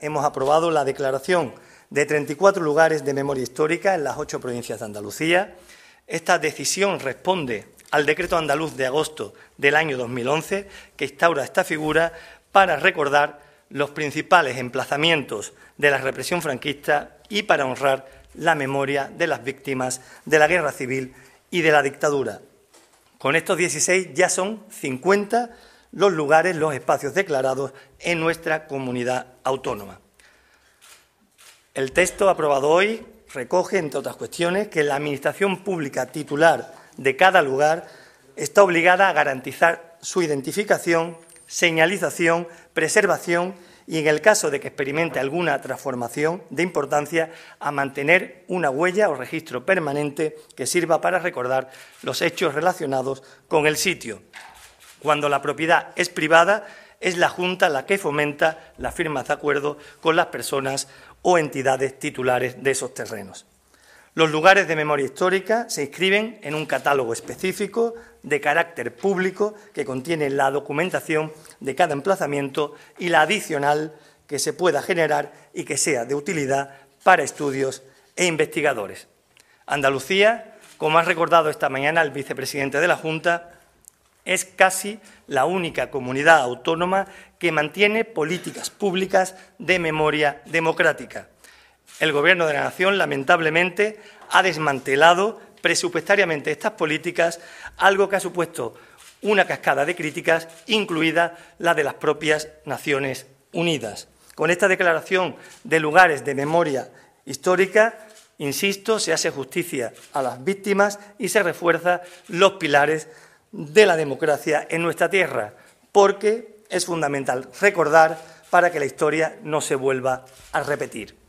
hemos aprobado la declaración de 34 lugares de memoria histórica en las ocho provincias de Andalucía. Esta decisión responde al decreto andaluz de agosto del año 2011 que instaura esta figura para recordar los principales emplazamientos de la represión franquista y para honrar la memoria de las víctimas de la guerra civil y de la dictadura. Con estos 16 ya son 50 los lugares, los espacios declarados en nuestra comunidad autónoma. El texto aprobado hoy recoge, entre otras cuestiones, que la Administración pública titular de cada lugar está obligada a garantizar su identificación, señalización, preservación y, en el caso de que experimente alguna transformación de importancia, a mantener una huella o registro permanente que sirva para recordar los hechos relacionados con el sitio, cuando la propiedad es privada, es la Junta la que fomenta las firmas de acuerdo con las personas o entidades titulares de esos terrenos. Los lugares de memoria histórica se inscriben en un catálogo específico de carácter público que contiene la documentación de cada emplazamiento y la adicional que se pueda generar y que sea de utilidad para estudios e investigadores. Andalucía, como ha recordado esta mañana el vicepresidente de la Junta, es casi la única comunidad autónoma que mantiene políticas públicas de memoria democrática. El Gobierno de la Nación, lamentablemente, ha desmantelado presupuestariamente estas políticas, algo que ha supuesto una cascada de críticas, incluida la de las propias Naciones Unidas. Con esta declaración de lugares de memoria histórica, insisto, se hace justicia a las víctimas y se refuerzan los pilares de la democracia en nuestra tierra, porque es fundamental recordar para que la historia no se vuelva a repetir.